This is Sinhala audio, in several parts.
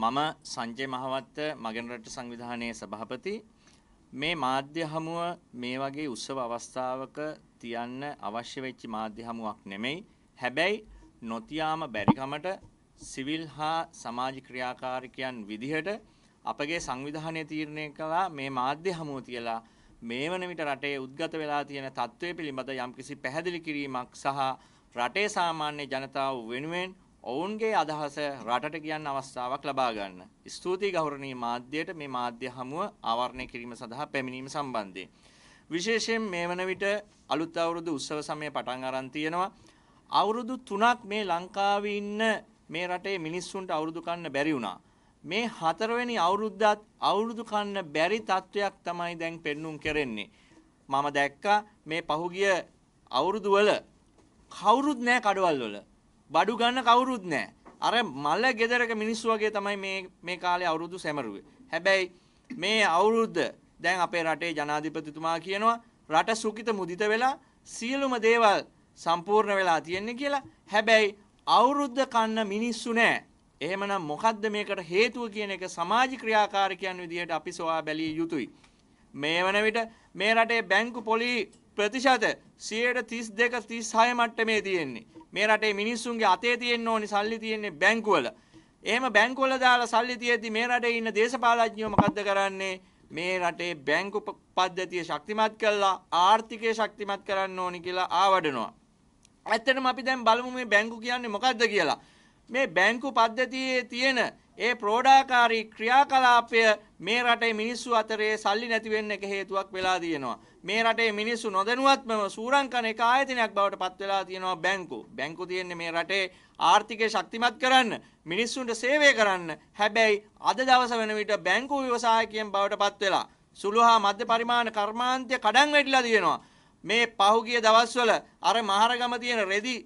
මම සංජය මහවත්ත මගෙන් රට සංවිධානයේ සභාපති මේ මාධ්‍ය හමුව මේ වගේ උත්සව අවස්ථාවක තියන්න අවශ්‍ය වෙච්ච මාධ්‍ය හමුවක් නෙමෙයි. හැබැයි නොතියාම බැරිකමට සිවිල් හා සමාජ ක්‍රියාකාරිකයන් විදිහට අපගේ සංවිධානය තීරණය කළා මේ මාධ්‍ය හමුව තියලා මේ වන විට රටේ උද්ගත වෙලා තියෙන තත්ත්වය පිළිබඳ යම්කිසි පැහැදිලි කිරීමක් සහ රටේ සාමාන්‍ය ජනතාව වෙනුවෙන් ඔවුන්ගේ අදහස රටට කියන්න අවස්ථාවක් ලබා ගන්න. ස්තුතියි ගෞරවනීය මාධ්‍යයට මේ මාධ්‍ය හමුව ආවරණය කිරීම සඳහා පැමිණීම සම්බන්ධයෙන්. විශේෂයෙන් මේ වන විට අලුත් අවුරුදු උත්සව සමය පටන් අරන් තියෙනවා. අවුරුදු 3ක් මේ ලංකාවේ ඉන්න මේ රටේ මිනිස්සුන්ට අවුරුදු කන්න බැරි වුණා. මේ හතරවෙනි අවුරුද්දත් අවුරුදු කන්න බැරි තත්වයක් තමයි දැන් පෙන්눔 කරන්නේ. මම දැක්කා මේ පහුගිය අවුරුදු වල කවුරුත් නැහැ කඩවල් වල. බඩු ගන්න කවුරුත් නැහැ. අර මල ගෙදරක මිනිස්සු වගේ තමයි මේ මේ කාලේ අවුරුදු සැමරුවේ. හැබැයි මේ අවුරුද්ද දැන් අපේ රටේ ජනාධිපතිතුමා කියනවා රට සුකිත මුදිත වෙලා සියලුම දේවල් සම්පූර්ණ වෙලා තියෙන්නේ කියලා. හැබැයි අවුරුද්ද කන්න මිනිස්සු නැහැ. එහෙමනම් මොකද්ද මේකට හේතුව කියන එක සමාජ ක්‍රියාකාරකයන් විදිහට අපි සොයා බැලිය යුතුයි. මේ වන විට මේ රටේ බැංකු පොලි ප්‍රතිශත 32 36 මට්ටමේ තියෙන්නේ. මේ රටේ මිනිස්සුන්ගේ අතේ තියෙන්න ඕනි සල්ලි තියෙන්නේ බැංකුවල. එහෙම බැංකුවල දාලා සල්ලි තියෙද්දි මේ රටේ ඉන්න දේශපාලඥයෝ මොකද්ද කරන්නේ? මේ රටේ බැංකු පද්ධතිය ශක්තිමත් කරලා ආර්ථිකය ශක්තිමත් කරන්න ඕනි කියලා ආවඩනවා. ඇත්තටම අපි දැන් බලමු මේ බැංකු කියන්නේ මොකද්ද කියලා. මේ බැංකු පද්ධතියේ තියෙන ඒ ප්‍රෝඩාකාරී ක්‍රියාකලාපය මේ රටේ මිනිස්සු අතරේ සල්ලි නැති වෙන්න එක හේතුවක් වෙලා තියෙනවා. මේ රටේ මිනිස්සු නොදැනුවත්වම සූරං කරන එක ආයතනයක් බවට පත් වෙලා තියෙනවා බැංකු. බැංකු තියෙන්නේ මේ රටේ ආර්ථිකය ශක්තිමත් කරන්න, මිනිස්සුන්ට සේවය කරන්න. හැබැයි අද දවස වෙන විට බැංකු ව්‍යවසායකයන් බවට පත් වෙලා සුළු හා මධ්‍ය පරිමාණ කර්මාන්තය කඩන් වැටිලා තියෙනවා. මේ පහුගිය දවස්වල අර මහරගම තියෙන රෙදි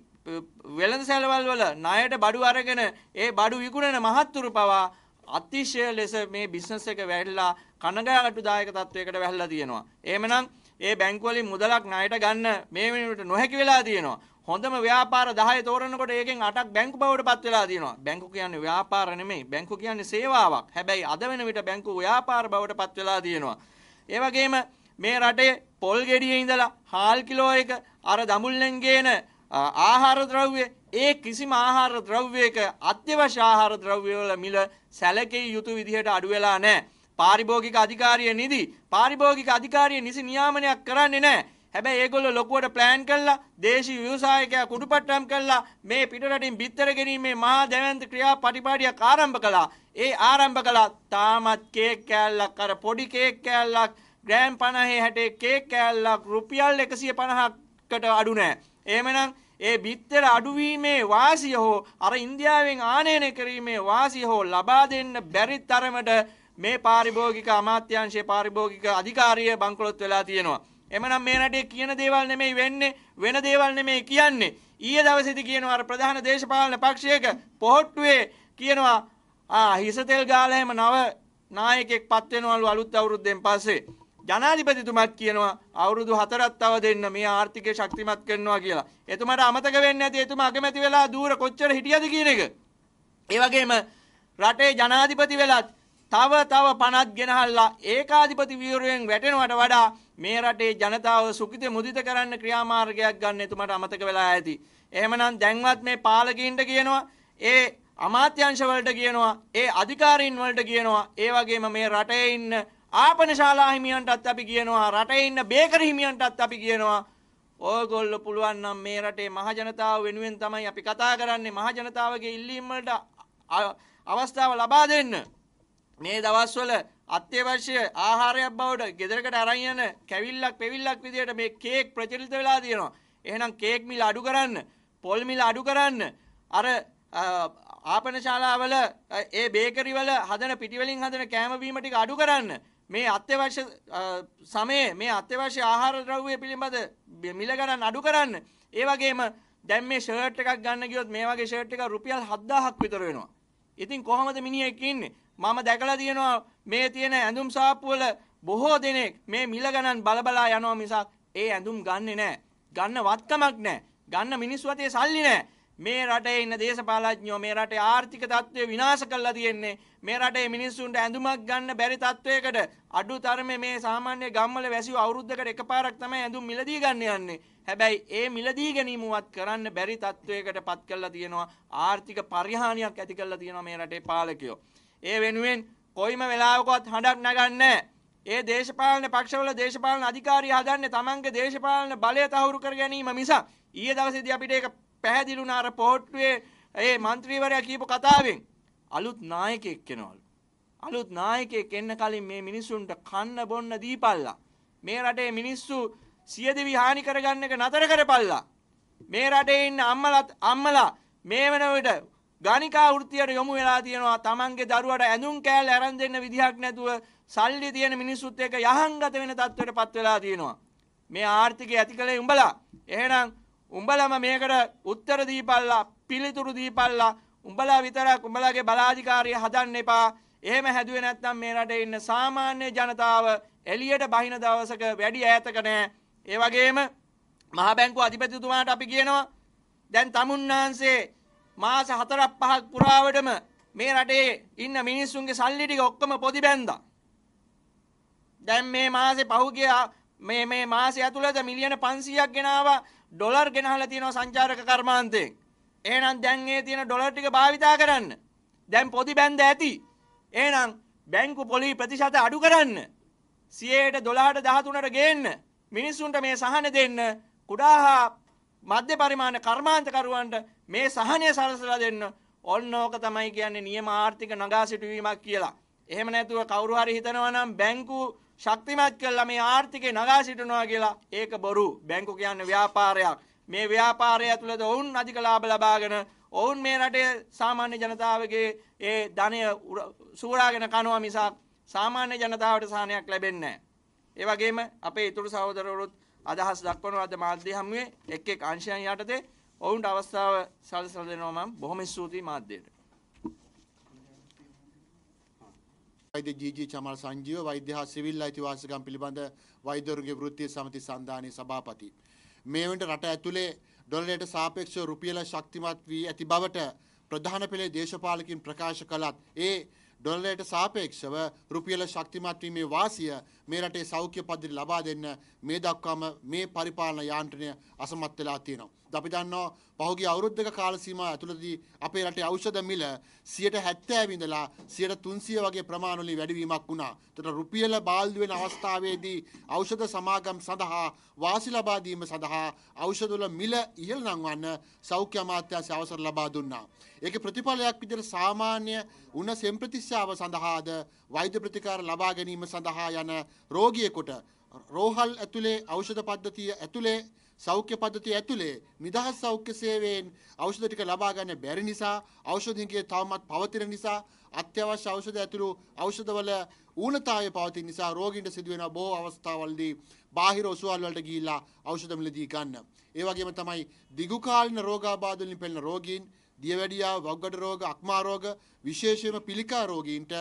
වෙළඳ සැලවල් වල ණයට බඩු අරගෙන ඒ බඩු විකුණන මහත්තුරු පවා අතිශය ලෙස මේ බිස්නස් එක වැහිලා කනගාටුදායක තත්වයකට වැහිලා තියෙනවා. එහෙමනම් ඒ බැංකු වලින් මුදලක් ණයට ගන්න මේ වෙනුවට නොහැකි වෙලා තියෙනවා. හොඳම ව්‍යාපාර 10 තෝරනකොට ඒකෙන් 8ක් බැංකු බවට පත් වෙලා තියෙනවා. බැංකු කියන්නේ ව්‍යාපාර නෙමෙයි. බැංකු කියන්නේ සේවාවක්. හැබැයි අද වෙන විට බැංකු ව්‍යාපාර බවට පත් වෙලා තියෙනවා. ඒ වගේම මේ රටේ පොල් ගෙඩියේ ඉඳලා හාල් කිලෝ එක අර දඹුල්ලෙන් ගේන ආහාර ද්‍රව්‍ය ඒ කිසිම ආහාර ද්‍රව්‍යයක අත්‍යවශ්‍ය ආහාර ද්‍රව්‍යවල මිල සැලකේ යුතු විදිහට අඩු වෙලා නැහැ. පාරිභෝගික අධිකාරිය නිදි පාරිභෝගික අධිකාරිය නිසි නියාමනයක් කරන්නේ නැහැ. හැබැයි ඒගොල්ල ලොකුවට ප්ලෑන් කළා දේශීය ව්‍යවසායකයා කුඩුපට්ටම් කළා මේ පිටරටින් බිත්තර ගැනීමේ මහා දැවැන්ත ක්‍රියා පටිපාටියක් ආරම්භ කළා. ඒ ආරම්භ කළා තාමත් කේක් කෑල්ලක් අර පොඩි කේක් කෑල්ලක් ග්‍රෑම් 50 60 කේක් කෑල්ලක් රුපියල් 150කට අඩු නැහැ. එහෙමනම් ඒ බිත්තර අඩුවීමේ වාසිය හෝ අර ඉන්දියාවෙන් ආනයනය කිරීමේ වාසිය හෝ ලබා දෙන්න බැරි තරමට මේ පාරිභෝගික අමාත්‍යංශයේ පාරිභෝගික අධිකාරිය බංකොලොත් වෙලා තියෙනවා. එමනම් මේ රටේ කියන දේවල් නෙමෙයි වෙන්නේ වෙන දේවල් නෙමෙයි කියන්නේ. ඊයේ දවසේදී කියනවා අර ප්‍රධාන දේශපාලන පක්ෂයක පොහොට්ටුවේ කියනවා ආ හිසතෙල් ගාලා හැම නව නායකයෙක් පත් වෙනවලු අලුත් අවුරුද්දෙන් පස්සේ. ජනාධිපතිතුමත් කියනවා අවුරුදු හතරක් තව දෙන්න මේ ආර්ථිකය ශක්තිමත් කරනවා කියලා. එතුමාට අමතක වෙන්නේ නැති එතුමා අගමැති වෙලා দূර කොච්චර හිටියද කියන එක. ඒ වගේම රටේ ජනාධිපති වෙලත් තව තව පනත් ගෙනහල්ලා ඒකාධිපති ව්‍යුරයෙන් වැටෙනවට වඩා මේ රටේ ජනතාව සුඛිත මුදිත කරන්න ක්‍රියාමාර්ගයක් ගන්න එතුමාට අමතක වෙලා ඇති. එහෙමනම් දැන්වත් මේ පාලකීන්ට කියනවා ඒ අමාත්‍යංශ වලට කියනවා ඒ අධිකාරීන් වලට කියනවා ඒ වගේම මේ රටේ ඉන්න ආපනශාලා හිමියන්ටත් අපි කියනවා රටේ ඉන්න බේකර හිමියන්ටත් අපි කියනවා ඕගොල්ලෝ පුළුවන් නම් මේ රටේ මහජනතාව වෙනුවෙන් තමයි අපි කතා කරන්නේ මහජනතාවගේ ඉල්ලීම් අවස්ථාව ලබා දෙන්න. මේ දවස්වල අත්‍යවශ්‍ය ආහාරයක් බවට ගෙදරකට අරන් යන කැවිල්ලක් පෙවිල්ලක් විදියට මේ කේක් ප්‍රචලිත වෙලා තියෙනවා. එහෙනම් කේක් මිල අඩු කරන්න, පොල් මිල අඩු කරන්න, අර ආපනශාලාවල ඒ බේකරිවල හදන පිටිවලින් හදන කෑම බීම ටික අඩු කරන්න. මේ අත්‍යවශ්‍ය සමයේ මේ අත්‍යවශ්‍ය ආහාර ද්‍රව්‍ය පිළිබඳ මිල ගණන් අඩු කරන්න. ඒ වගේම දැන් මේ ෂර්ට් එකක් ගන්න ගියොත් මේ වගේ ෂර්ට් එකක් රුපියල් 7000ක් විතර වෙනවා. ඉතින් කොහොමද මිනිහෙක් ඉන්නේ? මම දැකලා තියෙනවා මේ තියෙන ඇඳුම් සාප්පු වල බොහෝ දෙනෙක් මේ මිල ගණන් බලබලා යනවා මිසක් ඒ ඇඳුම් ගන්නෙ නෑ. ගන්න වත්කමක් නෑ. ගන්න මිනිස් වතේ සල්ලි නෑ. මේ රටේ ඉන්න දේශපාලඥයෝ මේ රටේ ආර්ථික තත්ත්වය විනාශ කරලා තියෙන්නේ මේ රටේ මිනිස්සුන්ට ඇඳුමක් ගන්න බැරි තත්ත්වයකට අඩු තරමේ මේ සාමාන්‍ය ගම්වල වැසියෝ අවුරුද්දකට එකපාරක් තමයි ඇඳුම් මිලදී ගන්න යන්නේ හැබැයි ඒ මිලදී ගැනීමවත් කරන්න බැරි තත්ත්වයකට පත් කරලා තියෙනවා ආර්ථික පරිහානියක් ඇති කරලා තියෙනවා මේ රටේ පාලකයෝ ඒ වෙනුවෙන් කොයිම වෙලාවකවත් හඬක් නගන්නේ ඒ දේශපාලන පක්ෂවල දේශපාලන අධිකාරී හදන්නේ තමන්ගේ දේශපාලන බලය තහවුරු කර ගැනීම මිසක් ඊයේ දවසේදී අපිට ඒක පැහැදිලි වුණා අර පොට්ටුවේ ඒ മന്ത്രിවරයා කියපු කතාවෙන් අලුත් නායකයෙක් එනවලු. අලුත් නායකයෙක් එන්න කලින් මේ මිනිස්සුන්ට කන්න බොන්න දීපල්ලා. මේ රටේ මිනිස්සු සියදිවි හානි කරගන්න එක නතර කරපල්ලා. මේ රටේ ඉන්න අම්මලත් අම්මලා මේ වෙන විට ගණිකා වෘත්තියට යොමු වෙලා තියෙනවා තමන්ගේ දරුවට ඇඳුම් කෑල්ල අරන් දෙන්න විදිහක් නැතුව සල්ලි තියෙන මිනිස්සුත් එක්ක යහංගත වෙන තත්ත්වයටපත් වෙලා තියෙනවා. මේ ආර්ථිකය ඇති කලේ උඹලා. එහෙනම් උඹලම මේකට උත්තර දීපල්ලා පිළිතුරු දීපල්ලා උඹලා විතරක් උඹලාගේ බලාධිකාරිය හදන්න එපා එහෙම හැදුවේ නැත්නම් මේ රටේ ඉන්න සාමාන්‍ය ජනතාව එළියට බහින දවසක වැඩි ඈතක නෑ ඒ වගේම මහ බැංකුව අධිපතිතුමාට අපි කියනවා දැන් තමුන්නාන්සේ මාස 4ක් 5ක් පුරාවටම මේ රටේ ඉන්න මිනිස්සුන්ගේ සල්ලි ටික ඔක්කොම පොදි බැන්දා. දැන් මේ මාසේ පහුගිය මේ මේ මාසය ඇතුළත මිලියන 500ක් ගෙනාවා ඩොලර් ගෙනහලා තියෙනවා සංචාරක කර්මාන්තයෙන්. එහෙනම් දැන් ඒ තියෙන ඩොලර් ටික භාවිතා කරන්න. දැන් පොදි බැන්ද ඇති. එහෙනම් බැංකු පොලි ප්‍රතිශත අඩු කරන්න. 100ට 12ට 13ට ගේන්න. මිනිස්සුන්ට මේ සහන දෙන්න. කුඩා හා මධ්‍ය පරිමාණ කර්මාන්තකරුවන්ට මේ සහනය සලසලා දෙන්න. ඔන්න ඕක තමයි කියන්නේ නියම ආර්ථික නගා සිටුවීමක් කියලා. එහෙම නැතුව කවුරු හරි හිතනවා නම් බැංකු ශක්තිමත් කරලා මේ ආර්ථිකේ නගා සිටනවා කියලා ඒක බොරු බැංකු කියන්නේ ව්‍යාපාරයක් මේ ව්‍යාපාරය ඇතුළත ඔවුන් අධික ලාභ ලබාගෙන ඔවුන් මේ රටේ සාමාන්‍ය ජනතාවගේ ඒ ධනය සූරාගෙන කනවා මිසක් සාමාන්‍ය ජනතාවට සහනයක් ලැබෙන්නේ නැහැ ඒ වගේම අපේ ඊතුරු සහෝදරවරුත් අදහස් දක්වනවාද මාධ්‍ය හමුවේ එක් එක් අංශයන් යටතේ ඔවුන්ට අවස්ථාව සලසලා දෙනවා මම බොහොම ස්තුතියි මාධ්‍යයට වෛද්‍ය ජීජී චමල් සංජීව වෛද්‍ය හා සිවිල් අයිතිවාසිකම් පිළිබඳ වෛද්‍යවරුන්ගේ වෘත්තීය සමිති සංධානයේ සභාපති. මේ වෙනට රට ඇතුලේ ඩොලරයට සාපේක්ෂව රුපියල ශක්තිමත් වී ඇති බවට ප්‍රධාන පෙළේ දේශපාලකින් ප්‍රකාශ කළත් ඒ ඩොලරයට සාපේක්ෂව රුපියල ශක්තිමත් වීමේ වාසිය මේ රටේ සෞඛ්‍ය පද්ධති ලබා දෙන්න මේ දක්වාම මේ පරිපාලන යාන්ත්‍රණය අසමත් වෙලා තියෙනවා. අපි දන්නවා පහුගිය අවුරුද්දක කාල සීමාව ඇතුළතදී අපේ රටේ ඖෂධ මිල 70 ඉඳලා 300 වගේ ප්‍රමාණ වලින් වැඩිවීමක් වුණා. ඒතර රුපියල බාල්දු වෙන අවස්ථාවේදී ඖෂධ සමාගම් සඳහා වාසි ලබා දීම සඳහා ඖෂධ වල මිල ඉහළ නංවන්න සෞඛ්‍ය අමාත්‍යාංශය අවසර ලබා දුන්නා. ඒකේ ප්‍රතිඵලයක් විදිහට සාමාන්‍ය උණ සෙම්ප්‍රතිශ්‍යාව සඳහාද වෛද්‍ය ප්‍රතිකාර ලබා ගැනීම සඳහා යන රෝගියෙකුට රෝහල් ඇතුලේ ඖෂධ පද්ධතිය ඇතුලේ සෞඛ්‍ය පද්ධතිය ඇතුලේ නිදහස් සෞඛ්‍ය සේවයෙන් ඖෂධ ටික ලබා ගන්න බැරි නිසා ඖෂධින්ගේ තවමත් පවතින නිසා අත්‍යවශ්‍ය ඖෂධ ඇතුළු ඖෂධවල ඌනතාවය පවතින නිසා රෝගීන්ට සිදුවෙන බොහෝ අවස්ථාවලදී බාහිර ඔසුවල් වලට ගිහිල්ලා ඖෂධ මිලදී ගන්න. ඒ වගේම තමයි දිගු කාලින රෝගාබාධ වලින් පෙළෙන රෝගීන් දියවැඩියා වග්ගඩ රෝග අක්මා රෝග විශේෂයෙන්ම පිළිකා රෝගීන්ට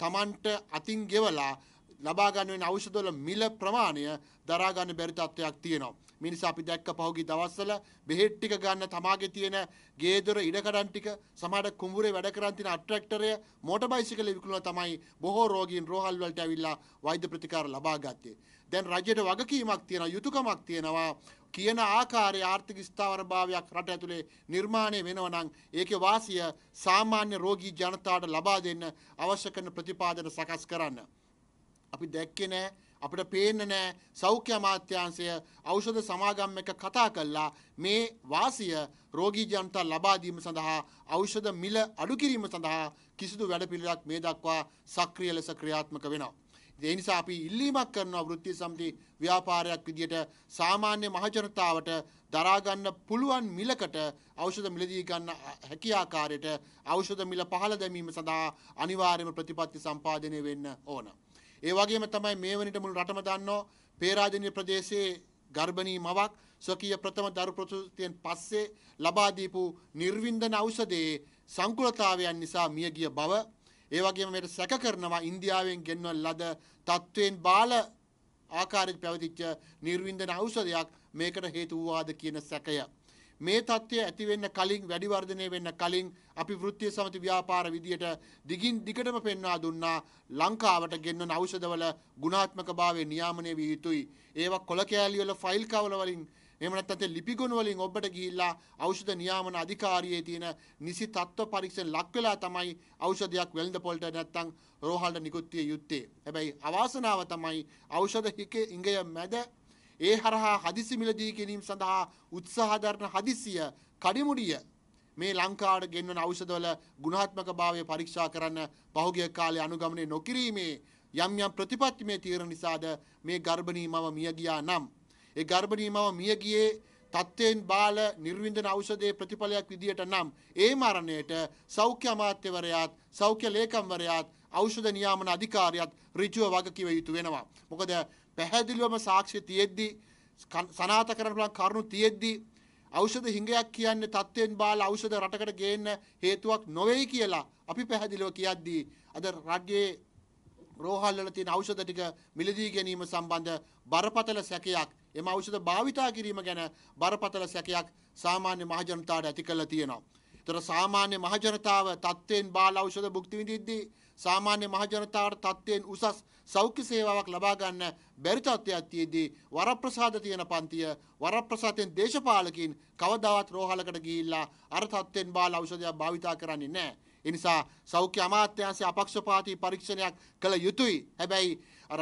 තමන්ට අතින් ගෙවලා ලබා ගන්න වෙන ඖෂධවල මිල ප්‍රමාණය දරා ගන්න බැරි තත්ත්වයක් තියෙනවා. මේ නිසා අපි දැක්ක පහුගිය දවස්වල බෙහෙත් ටික ගන්න තමාගේ තියෙන ගේදොර ඉඩකඩම් ටික සමහර කුඹුරේ වැඩ කරන් තියෙන අට්‍රැක්ටරය මෝටර් බයිසිකලෙ විකුණලා තමයි බොහෝ රෝගීන් රෝහල් වලට ඇවිල්ලා වෛද්‍ය ප්‍රතිකාර ලබා ගත්තේ. දැන් රජයට වගකීමක් තියෙනවා යුතුයකමක් තියෙනවා කියන ආකාරයේ ආර්ථික ස්ථාවරභාවයක් රට ඇතුලේ නිර්මාණය වෙනවා නම් ඒකේ වාසිය සාමාන්‍ය රෝගී ජනතාවට ලබා දෙන්න අවශ්‍ය කරන ප්‍රතිපාදන සකස් කරන්න. අපි දැක්කේ නෑ අපිට පේන්නේ නෑ සෞඛ්‍ය අමාත්‍යාංශය ඖෂධ සමාගම් එක කතා කළා මේ වාසිය රෝගී ජනතා ලබා දීම සඳහා ඖෂධ මිල අඩු කිරීම සඳහා කිසිදු වැඩපිළිවෙලක් මේ දක්වා සක්‍රිය ලෙස ක්‍රියාත්මක වෙනවා. ඒ නිසා අපි ඉල්ලීමක් කරනවා වෘත්තීය සමිති ව්‍යාපාරයක් විදියට සාමාන්‍ය මහජනතාවට දරා ගන්න පුළුවන් මිලකට ඖෂධ මිලදී ගන්න හැකි ආකාරයට ඖෂධ මිල පහළ දැමීම සඳහා අනිවාර්යම ප්‍රතිපත්ති සම්පාදනය වෙන්න ඕන. ඒ වගේම තමයි මේ වනිට මුළු රටම දන්නවා පේරාදෙණිය ප්‍රදේශයේ ගර්භණී මවක් ස්වකීය ප්‍රථම දරු ප්‍රසූතියෙන් පස්සේ ලබා දීපු නිර්වින්දන ඖෂධයේ සංකූලතාවයන් නිසා මිය ගිය බව ඒ වගේම මේට සැක කරනවා ඉන්දියාවෙන් ගෙන්වන ලද තත්වයෙන් බාල ආකාරයෙන් පැවතිච්ච නිර්වින්දන ඖෂධයක් මේකට හේතු වූවාද කියන සැකය මේ தත්ත්වය ඇති වෙන්න කලින් වැඩි වර්ධනය වෙන්න කලින් අපි වෘත්තීය සමති ව්‍යාපාර විදියට දිගින් දිගටම පෙන්වා දුන්නා ලංකාවට ගෙන්වන ඖෂධවල ගුණාත්මකභාවය නියාමනය විය යුතුයි. ඒවා කොළ කෑලි වල ෆයිල් කවල වලින් එහෙම නැත්නම් ලිපිගොනු වලින් ඔබට ගිහිල්ලා ඖෂධ නියාමන අධිකාරියේ තියෙන නිසි තත්ත්ව පරීක්ෂණ ලක් වෙලා තමයි ඖෂධයක් වෙළඳ පොළට නැත්නම් රෝහලට නිකුත් විය යුත්තේ. හැබැයි අවාසනාව තමයි ඖෂධ හිකේ ඉඟය මැද ඒ හරහා හදිසි මිලදී ගැනීම සඳහා උත්සාහ දරන හදිසිය කඩිමුඩිය මේ ලංකාවට ගෙන්වන ඖෂධවල ගුණාත්මක භාවය පරීක්ෂා කරන්න පහුගිය කාලේ අනුගමනය නොකිරීමේ යම් යම් ප්‍රතිපත්ති මේ තීරණ නිසාද මේ ගර්භණී මව මිය ගියා නම් ඒ ගර්භණී මව මිය ගියේ තත්ත්වයෙන් බාල නිර්වින්දන ඖෂධයේ ප්‍රතිඵලයක් විදියට නම් ඒ මරණයට සෞඛ්‍ය අමාත්‍යවරයාත් සෞඛ්‍ය ලේකම්වරයාත් ඖෂධ නියාමන අධිකාරියත් ඍජුව වගකිව යුතු වෙනවා. මොකද පැහැදිලිවම සාක්ෂි තියෙද්දි සනාත කරන්න පුළුවන් කරුණු තියෙද්දි ඖෂධ හිඟයක් කියන්නේ තත්ත්වෙන් බාල ඖෂධ රටකට ගේන්න හේතුවක් නොවේයි කියලා අපි පැහැදිලිව කියද්දී අද රජයේ රෝහල් වල තියෙන ඖෂධ ටික මිලදී ගැනීම සම්බන්ධ බරපතල සැකයක් එම ඖෂධ භාවිතා කිරීම ගැන බරපතල සැකයක් සාමාන්‍ය මහජනතාවට ඇති කරලා තියෙනවා. ඒතර සාමාන්‍ය මහජනතාව තත්ත්වයෙන් බාල ඖෂධ භුක්ති විඳිද්දී සාමාන්‍ය මහජනතාවට තත්ත්වයෙන් උසස් සෞඛ්‍ය සේවාවක් ලබා ගන්න බැරි තත්ත්වයක් තියේදී වරප්‍රසාද තියෙන පන්තිය වරප්‍රසාදයෙන් දේශපාලකින් කවදාවත් රෝහලකට ගිහිල්ලා අර තත්ත්වයෙන් බාල ඖෂධයක් භාවිතා කරන්නේ නැහැ. ඒ නිසා සෞඛ්‍ය අමාත්‍යාංශයේ අපක්ෂපාතී පරීක්ෂණයක් කළ යුතුයි. හැබැයි අර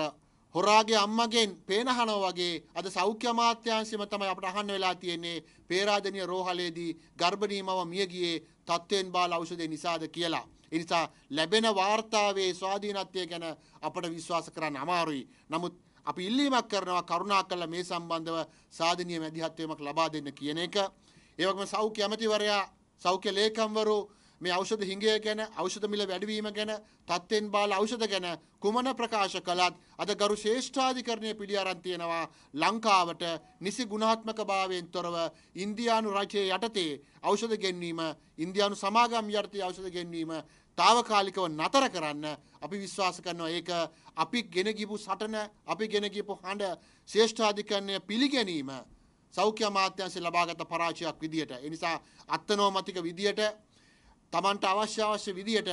හොරාගේ අම්මගෙන් පේනහනෝ වගේ අද සෞඛ්‍ය අමාත්‍යාංශයම තමයි අපට අහන්න වෙලා තියෙන්නේ පේරාදෙණිය රෝහලේදී ගර්භණීමව මිය ගියේ තත්ත්වෙන් බාල ඖෂධය නිසාද කියලා. ඒ නිසා ලැබෙන වාර්තාවේ ස්වාධීනත්වය ගැන අපට විශ්වාස කරන්න අමාරුයි. නමුත් අපි ඉල්ලීමක් කරනවා කරුණාකරලා මේ සම්බන්ධව සාධනීය මැදිහත් වීමක් ලබා දෙන්න කියන එක. ඒ වගේම සෞඛ්‍ය අමාත්‍යවරයා සෞඛ්‍ය ලේකම්වරු මේ ඖෂධ හිඟය ගැන ඖෂධ මිල වැඩිවීම ගැන තත්ත්වෙන් බාල ඖෂධ ගැන කුමන ප්‍රකාශ කළත් අද ගරු ශ්‍රේෂ්ඨාධිකරණය පිළි අරන් තියෙනවා ලංකාවට නිසි ගුණාත්මක භාවයෙන් තොරව ඉන්දියානු රජයේ යටතේ ඖෂධ ගෙන්වීම ඉන්දියානු සමාගම් යටතේ ඖෂධ ගෙන්වීම තාවකාලිකව නතර කරන්න අපි විශ්වාස කරනවා ඒක අපි ගෙන ගිපු සටන අපි ගෙන ගිපු හඬ ශ්‍රේෂ්ඨාධිකරණය පිළිගැනීම සෞඛ්‍ය අමාත්‍යංශය ලබාගත පරාජයක් විදියට ඒ නිසා අත්නෝමතික විදියට තමන්ට අවශ්‍ය අවශ්‍ය විදියට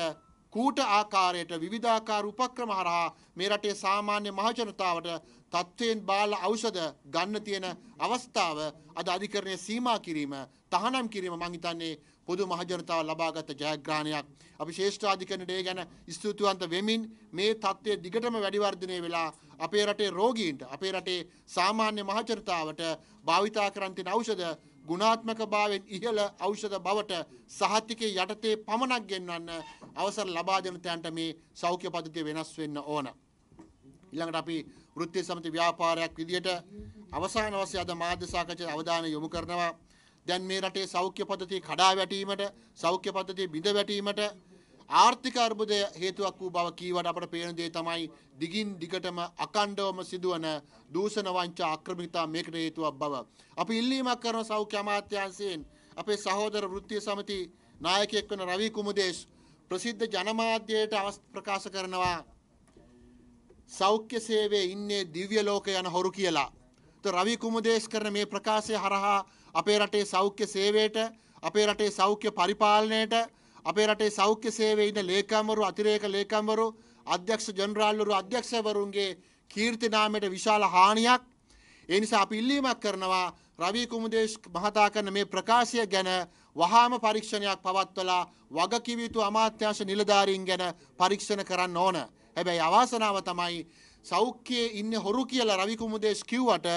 කූට ආකාරයට විවිධාකාර උපක්‍රම හරහා මේ රටේ සාමාන්‍ය මහජනතාවට තත්ත්වයෙන් බාල ඖෂධ ගන්න තියෙන අවස්ථාව අද අධිකරණය සීමා කිරීම තහනම් කිරීම මං හිතන්නේ පොදු මහජනතාව ලබාගත් ජයග්‍රහණයක්. අපි ශ්‍රේෂ්ඨාධිකරණයට ඒ ගැන ස්තුතිවන්ත වෙමින් මේ தත්ත්වය දිගටම වැඩි වෙලා අපේ රටේ රෝගීන්ට අපේ රටේ සාමාන්‍ය මහජනතාවට භාවිතා කරන් තියෙන ඖෂධ ගුණාත්මක භාවෙන් ඉහළ ඖෂධ බවට සහතිකයේ යටතේ පමණක් ගෙන්වන්න අවසර ලබා දෙනතයන්ට මේ සෞඛ්‍ය පද්ධතිය වෙනස් වෙන්න ඕන. ඊළඟට අපි වෘත්ති සමිති ව්‍යාපාරයක් විදියට අවසාන වශයෙන් අද මාධ්‍ය සාකච්ඡාවේ අවධානය යොමු කරනවා. දැන් මේ රටේ සෞඛ්‍ය පද්ධතිය කඩා වැටීමට, සෞඛ්‍ය පද්ධතිය බිඳ වැටීමට ආර්ථික අර්බුදය හේතුවක් වූ බව කීවට අපට පේන දේ තමයි දිගින් දිගටම අකණ්ඩවම සිදුවන දූෂණ වංචා අක්‍රමිකතා මේකට හේතුවක් බව. අපි ඉල්ලීමක් කරන සෞඛ්‍ය අමාත්‍යාංශයෙන් අපේ සහෝදර වෘත්තීය සමිති නායකයෙක් වන රවි කුමුදේශ් ප්‍රසිද්ධ ජනමාධ්‍යයට ප්‍රකාශ කරනවා සෞඛ්‍ය සේවයේ ඉන්නේ දිව්‍ය ලෝක යන හොරු කියලා. તો රවි කුමුදේශ් කරන මේ ප්‍රකාශය හරහා අපේ රටේ සෞඛ්‍ය සේවයට අපේ රටේ සෞඛ්‍ය පරිපාලනයට අපේ රටේ සෞඛ්‍ය සේවයේ ඉන්න ලේකම්වරු අතිරේක ලේකම්වරු අධ්‍යක්ෂ ජනරාල්වරු අධ්‍යක්ෂවරුන්ගේ කීර්ති නාමයට විශාල හානියක් ඒ නිසා අපි ඉල්ලීමක් කරනවා රවි කුමුදේශ් මහතා කරන මේ ප්‍රකාශය ගැන වහාම පරීක්ෂණයක් පවත්වලා වගකිව යුතු අමාත්‍යාංශ නිලධාරීන් ගැන පරීක්ෂණ කරන්න ඕන. හැබැයි අවාසනාව තමයි සෞඛ්‍යයේ ඉන්න හොරු කියලා රවි කුමුදේශ් කිව්වට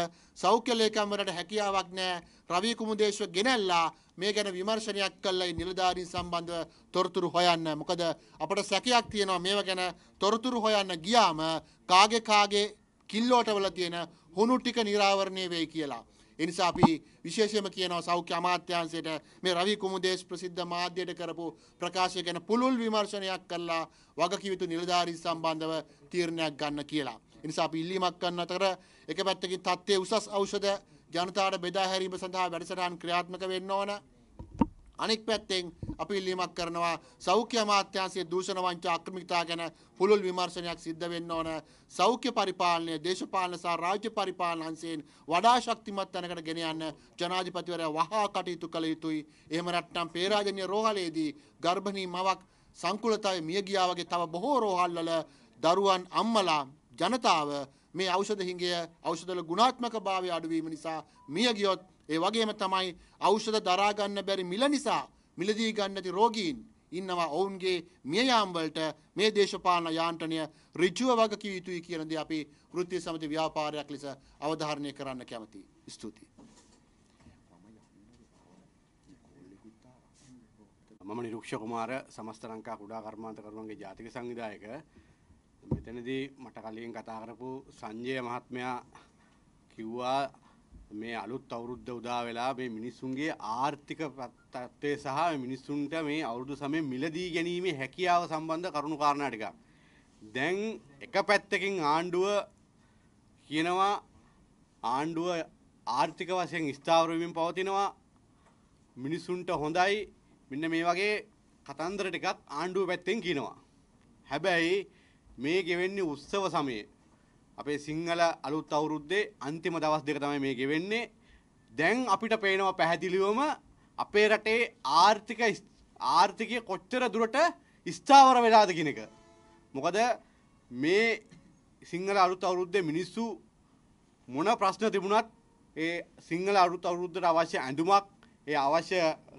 සෞඛ්‍ය ලේකම්වරට හැකියාවක් නැහැ. රවි කුමුදේශ්ව ගෙනල්ලා මේ ගැන විමර්ශනයක් කළයි නිලධාරීන් සම්බන්ධ තොරතුරු හොයන්න මොකද අපට සැකයක් තියෙනවා මේව ගැන තොරතුරු හොයන්න ගියාම කාගේ කාගේ කිල්ලෝටවල තියෙන හුණු ටික නිරාවරණය වෙයි කියලා. එනිසා අපි විශේෂම කියනවා සෞඛ්‍ය අමාත්‍යංශයට මේ රවි කුමුදේශ ප්‍රසිද්ධ මාධ්‍යයට කරපු ප්‍රකාශය ගැන පුළුල් විමර්ශනයක් කරලා වගකිවිතු නිලධාරීන් සම්බන්ධව තීරණයක් ගන්න කියලා. එනිසා අපි ඉල්ලීමක් කරන අතර එක පැත්තකින් තත්ත්වයේ උසස් ඖෂධ ජනතාවට බෙදා හැරීම සඳහා වැඩසටහන් ක්‍රියාත්මක වෙන්න ඕන. අනෙක් පැත්තෙන් අපි ඉල්ලීමක් කරනවා සෞඛ්‍ය අමාත්‍යාංශයේ දූෂණ වංචා අක්‍රමිකතා ගැන පුළුල් විමර්ශනයක් සිද්ධ වෙන්න ඕන. සෞඛ්‍ය පරිපාලනය දේශපාලන සහ රාජ්‍ය පරිපාලන අංශයෙන් වඩා ශක්තිමත් තැනකට ගෙන යන්න ජනාධිපතිවරයා වහා කටයුතු කළ යුතුයි. එහෙම නැත්නම් පේරාජනීය රෝහලේදී ගර්භණී මවක් සංකුලතාවේ මිය ගියා වගේ තව බොහෝ රෝහල්වල දරුවන් අම්මලා ජනතාව මේ ඖෂධ හිඟය ඖෂධවල ගුණාත්මක භාවය අඩුවීම නිසා මිය ගියොත් ඒ වගේම තමයි ඖෂධ දරා ගන්න බැරි මිල නිසා මිලදී ගන්න නැති රෝගීන් ඉන්නවා ඔවුන්ගේ මියයාම් වලට මේ දේශපාලන යාන්ත්‍රණය ඍජුව වග කිය යුතුයි කියන දේ අපි වෘත්ති සමිති ව්‍යාපාරයක් ලෙස අවධාරණය කරන්න කැමතියි. ස්තුතියි. මම නිරුක්ෂ කුමාර සමස්ත ලංකා කුඩා කර්මාන්ත කරුවන්ගේ ජාතික සංවිධායක මෙතනදී මට කලින් කතා කරපු සංජය මහත්මයා කිව්වා මේ අලුත් අවුරුද්ද උදා වෙලා මේ මිනිස්සුන්ගේ ආර්ථික තත්ත්වය සහ මිනිස්සුන්ට මේ අවුරුදු සමය මිලදී ගැනීමේ හැකියාව සම්බන්ධ කරුණු කාරණා ටිකක්. දැන් එක පැත්තකින් ආණ්ඩුව කියනවා ආණ්ඩුව ආර්ථික වශයෙන් ස්ථාවර වෙමින් පවතිනවා මිනිසුන්ට හොඳයි මෙන්න මේ වගේ කතන්දර ටිකක් ආණ්ඩුව පැත්තෙන් කියනවා. හැබැයි මේ ගෙවෙන්නේ උත්සව සමයේ. අපේ සිංහල අලුත් අවුරුද්දේ අන්තිම දවස් දෙක තමයි මේ ගෙවෙන්නේ. දැන් අපිට පේනවා පැහැදිලිවම අපේ රටේ ආර්ථික ආර්ථිකය කොච්චර දුරට ස්ථාවර වෙලාද කියන එක. මොකද මේ සිංහල අලුත් අවුරුද්දේ මිනිස්සු මොන ප්‍රශ්න තිබුණත් ඒ සිංහල අලුත් අවුරුද්දට අවශ්‍ය ඇඳුමක්, ඒ අවශ්‍ය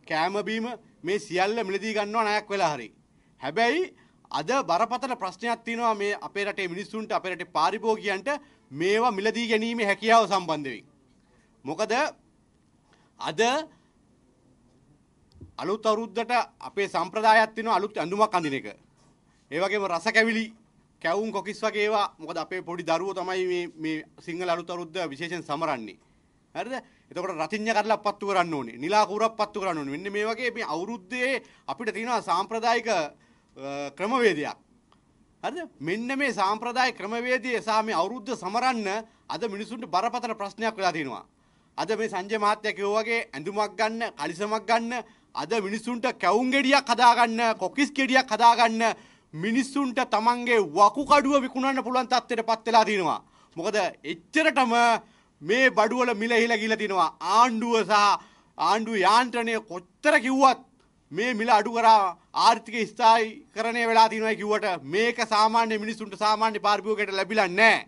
කෑම බීම මේ සියල්ල මිලදී ගන්නවා ණයක් වෙලා හරි. හැබැයි අද බරපතල ප්‍රශ්නයක් තියෙනවා මේ අපේ රටේ මිනිස්සුන්ට අපේ රටේ පාරිභෝගිකයන්ට මේවා මිලදී ගැනීමේ හැකියාව සම්බන්ධයෙන්. මොකද අද අලුත් අවුරුද්දට අපේ සම්ප්‍රදායක් තියෙනවා අලුත් ඇඳුමක් අඳින එක. ඒ වගේම රස කැවිලි කැවුම් කොකිස් වගේ ඒවා මොකද අපේ පොඩි දරුවෝ තමයි මේ මේ සිංහල අලුත් අවුරුද්ද විශේෂයෙන් සමරන්නේ. හරිද? එතකොට රතිඤ්ඤ කරලා පත්තු කරන්න ඕනේ. නිලා කුරක් පත්තු කරන්න ඕනේ. මෙන්න මේ වගේ මේ අවුරුද්දේ අපිට තියෙනවා සාම්ප්‍රදායික ක්‍රමවේදයක්. හරිද? මෙන්න මේ සාම්ප්‍රදායික ක්‍රමවේදය සහ මේ අවුරුද්ද සමරන්න අද මිනිසුන්ට බරපතල ප්‍රශ්නයක් වෙලා තිනවා. අද මේ සංජය මහත්තයා කිව්වා වගේ ඇඳුමක් ගන්න, කලිසමක් ගන්න, අද මිනිසුන්ට කැවුම් ගෙඩියක් හදාගන්න, කොකිස් ගෙඩියක් හදාගන්න මිනිස්සුන්ට තමන්ගේ වකු කඩුව විකුණන්න පුළුවන් තත්ත්වයට පත් වෙලා තිනවා. මොකද එච්චරටම මේ බඩුවල මිල හිලා ගිලා තිනවා. ආණ්ඩුව සහ ආණ්ඩු යාන්ත්‍රණය කොච්චර කිව්වත් මේ මිල අඩු කරා ආර්ථික ස්ථායීකරණය වෙලා තියෙනවා කිව්වට මේක සාමාන්‍ය මිනිසුන්ට සාමාන්‍ය පාරිභෝගිකයට ලැබිලා නැහැ.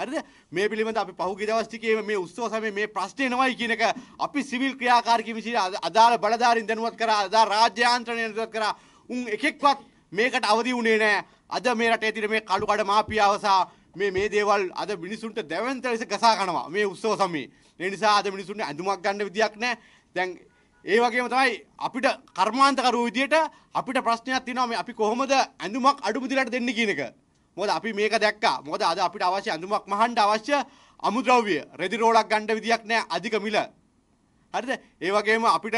හරිද? මේ පිළිබඳ අපි පහුගිය දවස් ටිකේ මේ උත්සව සමයේ මේ ප්‍රශ්නේ එනවයි කියන එක අපි සිවිල් ක්‍රියාකාරකම් විසින් අදාළ බලධාරීන් දැනුවත් කරා අදාළ රාජ්‍ය යාන්ත්‍රණය දැනුවත් කරා උන් එකෙක්වත් මේකට අවදි වුණේ නැහැ. අද මේ රටේ තියෙන මේ කළු කඩ මාපියාව සහ මේ මේ දේවල් අද මිනිසුන්ට දැවැන්ත ලෙස ගසා කනවා මේ උත්සව සමයේ. ඒ නිසා අද මිනිසුන්ට ඇඳුමක් ගන්න විදියක් නැහැ. දැන් ඒ වගේම තමයි අපිට කර්මාන්තකරුවෝ විදියට අපිට ප්‍රශ්නයක් තියෙනවා මේ අපි කොහොමද ඇඳුමක් අඩු මුදලට දෙන්නේ කියන එක. මොකද අපි මේක දැක්කා. මොකද අද අපිට අවශ්‍ය ඇඳුමක් මහන්න අවශ්‍ය අමුද්‍රව්‍ය රෙදි රෝලක් ගන්න විදියක් නැහැ අධික මිල. හරිද? ඒ වගේම අපිට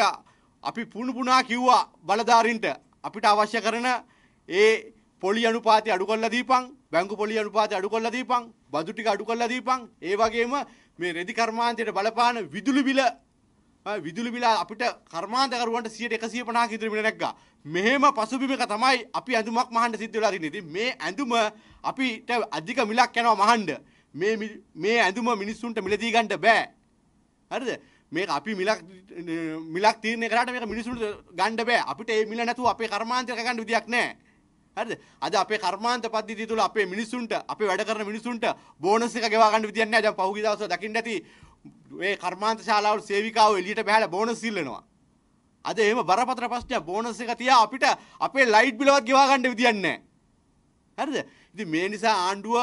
අපි පුණු පුණා කිව්වා බලධාරීන්ට අපිට අවශ්‍ය කරන ඒ පොලි අනුපාතය අඩු කරලා දීපන්, බැංකු පොලි අනුපාතය අඩු කරලා දීපන්, බදු ටික අඩු කරලා දීපන්. ඒ වගේම මේ රෙදි කර්මාන්තයට බලපාන විදුලි බිල විදුලි බිල අපිට කර්මාන්තකරුවන්ට 150ක ඉදිරි මිල නැග්ගා. මෙහෙම පසුබිමක තමයි අපි ඇඳුමක් මහන්න සිද්ධ වෙලා තින්නේ. ඉතින් මේ ඇඳුම අපිට අධික මිලක් යනවා මහන්න. මේ මේ ඇඳුම මිනිස්සුන්ට මිල දී ගන්න බෑ. හරිද? මේක අපි මිලක් මිලක් තීරණය කරාට මේක මිනිස්සුන්ට ගන්න බෑ. අපිට මේ මිල නැතුව අපේ කර්මාන්තය කරගන්න විදියක් නැහැ. හරිද? අද අපේ කර්මාන්ත පද්ධතිය තුළ අපේ මිනිස්සුන්ට අපේ වැඩ කරන මිනිස්සුන්ට බෝනස් එක ගෙවා ගන්න විදියක් නැහැ. දැන් පහුගිය දවස්වල දකින්න ඇති මේ කර්මාන්ත ශාලාවල සේවිකාව එළියට බහැලා බෝනස් ඉල්ලනවා. අද එහෙම බරපතල ප්‍රශ්නයක් බෝනස් එක තියා අපිට අපේ ලයිට් බිලවත් ගෙවා ගන්න විදියක් නැහැ. හරිද? ඉතින් මේ නිසා ආණ්ඩුව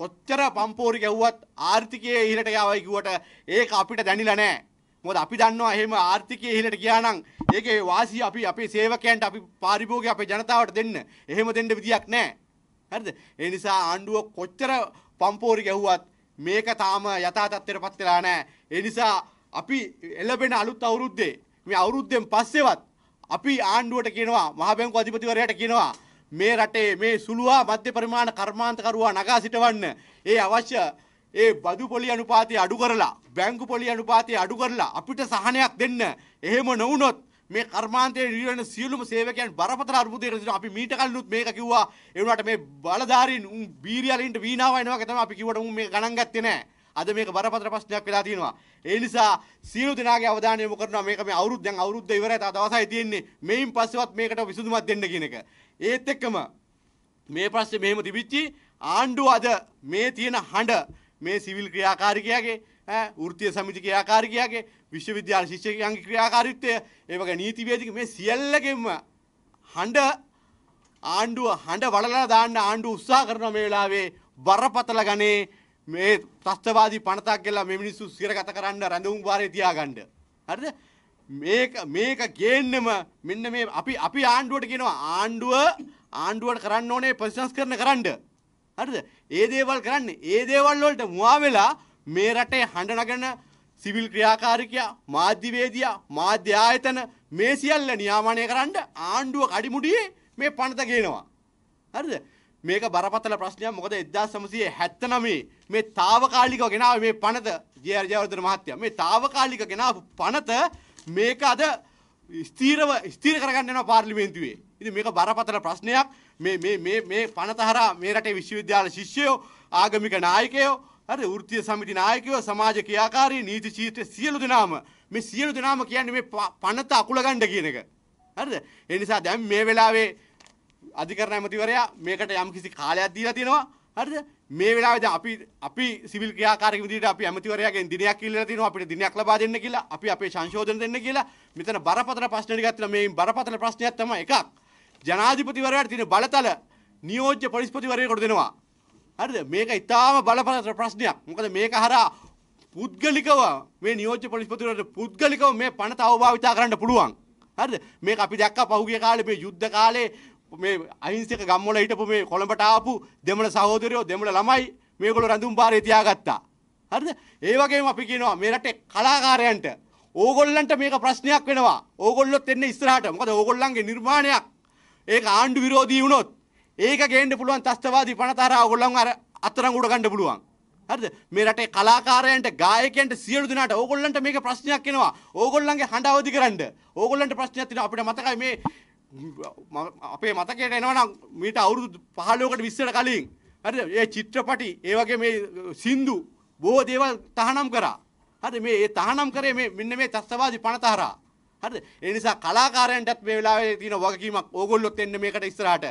කොච්චර පම්පෝරි ගැව්වත් ආර්ථිකයේ ඉහළට යාවයි කිව්වට ඒක අපිට දැනිලා නැහැ. මොකද අපි දන්නවා එහෙම ආර්ථිකයේ ඉහළට ගියා නම් ඒකේ වාසිය අපි අපේ සේවකයන්ට අපි පාරිභෝගික අපේ ජනතාවට දෙන්න. එහෙම දෙන්න විදියක් නැහැ. හරිද? ඒ නිසා ආණ්ඩුව කොච්චර පම්පෝරි ගැව්වත් මේක තාම යථා තත්ත්වයටපත් වෙලා නැහැ. ඒ නිසා අපි එළබෙන අලුත් අවුරුද්දේ මේ අවුරුද්දෙන් පස්සෙවත් අපි ආණ්ඩුවට කියනවා මහ බැංකු අධිපතිවරයාට කියනවා මේ රටේ මේ සුළුවා මධ්‍ය පරිමාණ කර්මාන්තකරුවා නගා සිටවන්න. ඒ අවශ්‍ය ඒ බදු පොලි අනුපාතය අඩු කරලා බැංකු පොලි අනුපාතය අඩු කරලා අපිට සහනයක් දෙන්න. එහෙම නොවුනොත් මේ කර්මාන්තයේ නිරවන සියලුම සේවකයන් බරපතල අර්බුදයකට සිටිනවා. අපි මීට කලිනුත් මේක කිව්වා. ඒ වුණාට මේ බලධාරීන් උන් බීරියලින්ට වීණාව එනවා වගේ තමයි අපි කිව්වට උන් මේක ගණන් ගත්තේ නැහැ. අද මේක බරපතල ප්‍රශ්නයක් වෙලා තියෙනවා. ඒ නිසා සියලු දෙනාගේ අවධානය යොමු කරනවා මේක මේ අවුරුද්ද දැන් අවුරුද්ද ඉවරයි තව දවසයි තියෙන්නේ. මේයින් පස්සෙවත් මේකට විසඳුමක් දෙන්න කියන එක. ඒත් එක්කම මේ ප්‍රශ්නේ මෙහෙම තිබිච්චි ආණ්ඩුව අද මේ තියෙන හඬ මේ සිවිල් ක්‍රියාකාරිකයාගේ ඈ වෘත්තීය සමිති ක්‍රියාකාරිකයාගේ විශ්වවිද්‍යාල ශිෂ්‍යකයන්ගේ ක්‍රියාකාරීත්වය ඒ වගේ නීතිවේදික මේ සියල්ලගෙම හඬ ආණ්ඩුව හඬ වලලා දාන්න ආණ්ඩුව උත්සාහ කරන මේ වෙලාවේ බරපතල ගණේ මේ ත්‍රස්තවාදී පනතක් කියලා මේ මිනිස්සු සිරගත කරන්න රැඳවුම් වාරේ තියාගන්න. හරිද? මේක මේක ගේන්නෙම මෙන්න මේ අපි අපි ආණ්ඩුවට කියනවා ආණ්ඩුව ආණ්ඩුවට කරන්න ඕනේ ප්‍රතිසංස්කරණ කරන්න. හරිද? ඒ දේවල් කරන්නේ ඒ දේවල් වලට මුවා වෙලා මේ රටේ හඬ නගන සිවිල් ක්‍රියාකාරිකයා මාධ්‍යවේදියා මාධ්‍ය ආයතන මේ සියල්ල නියාමනය කරන්න ආණ්ඩුව කඩිමුඩියේ මේ පනත ගේනවා. හරිද? මේක බරපතල ප්‍රශ්නයක් මොකද 1979 මේ తాවකාලිකව ගෙනාව මේ පනත ජේ.ආර්. ජයවර්ධන මහත්තයා මේ తాවකාලික ගෙනාපු පනත මේක අද ස්ථීරව ස්ථීර කරගන්න යනවා පාර්ලිමේන්තුවේ. ඉතින් මේක බරපතල ප්‍රශ්නයක්. මේ මේ මේ මේ පනත හරහා මේ රටේ විශ්වවිද්‍යාල ශිෂ්‍යයෝ ආගමික නායකයෝ අර වෘත්තීය සමිති නායකයෝ සමාජ ක්‍රියාකාරී නීති චීත්‍ර සියලු දෙනාම මේ සියලු දෙනාම කියන්නේ මේ පනත අකුල ගන්න කියන එක. හරිද? ඒ නිසා දැන් මේ වෙලාවේ අධිකරණ ඇමතිවරයා මේකට යම්කිසි කාලයක් දීලා තියෙනවා. හරිද? මේ වෙලාවේදී අපි අපි සිවිල් ක්‍රියාකාරක විදිහට අපි ඇමතිවරයාගෙන් දිනයක් ඉල්ලලා තිනවා අපිට දිනයක් ලබා දෙන්න කියලා. අපි අපේ සංශෝධන දෙන්න කියලා. මෙතන බරපතල ප්‍රශ්න ටිකක් තියෙනවා. මේන් බරපතල ප්‍රශ්නයක් තමයි එකක්. ජනාධිපතිවරයාට තියෙන බලතල නියෝජ්‍ය පොලිස්පතිවරයෙකුට දෙනවා. හරිද මේක ඉතාම බලපල ප්‍රශ්නයක් මොකද මේක හරහා පුද්ගලිකව මේ නියෝජ්‍ය පොලිස්පතිවරට පුද්ගලිකව මේ පනත අවභාවිතා කරන්න පුළුවන් හරිද මේක අපි දැක්කා පහුගිය කාලේ මේ යුද්ධ කාලේ මේ අහිංසක ගම්වල හිටපු මේ කොළඹට ආපු දෙමළ සහෝදරයෝ දෙමළ ළමයි මේගොල්ලෝ රඳුම් පාරේ තියාගත්තා හරිද ඒ වගේම අපි කියනවා මේ රටේ කලාකාරයන්ට ඕගොල්ලන්ට මේක ප්‍රශ්නයක් වෙනවා ඕගොල්ලොත් එන්නේ ඉස්සරහට මොකද ඕගොල්ලන්ගේ නිර්මාණයක් ඒක ආණ්ඩු විරෝධී වුණොත් ඒක ගේන්න පුළුවන් තස්තවාදී පනතරා ඕගොල්ලන් අර අත්තරංගුඩ ගන්න පුළුවන්. හරිද? මේ රටේ කලාකාරයන්ට, ගායකයන්ට සියලු දෙනාට ඕගොල්ලන්ට මේක ප්‍රශ්නයක් එනවා. ඕගොල්ලන්ගේ හඬ අවදි කරන්න. ඕගොල්ලන්ට ප්‍රශ්නයක් තියෙනවා. අපිට මතකයි මේ අපේ මතකයට එනවනම් මීට අවුරුදු 15කට 20කට කලින් හරිද? මේ චිත්‍රපටි, ඒ වගේ මේ සින්දු බොහෝ දේවල් තහනම් කරා. හරිද? මේ ඒ තහනම් කරේ මේ මෙන්න මේ තස්තවාදී පනතරා. හරිද ඒ නිසා කලාකාරයන්ටත් මේ වෙලාවේ තියෙන වගකීමක් ඕගොල්ලොත් එන්න මේකට ඉස්සරහට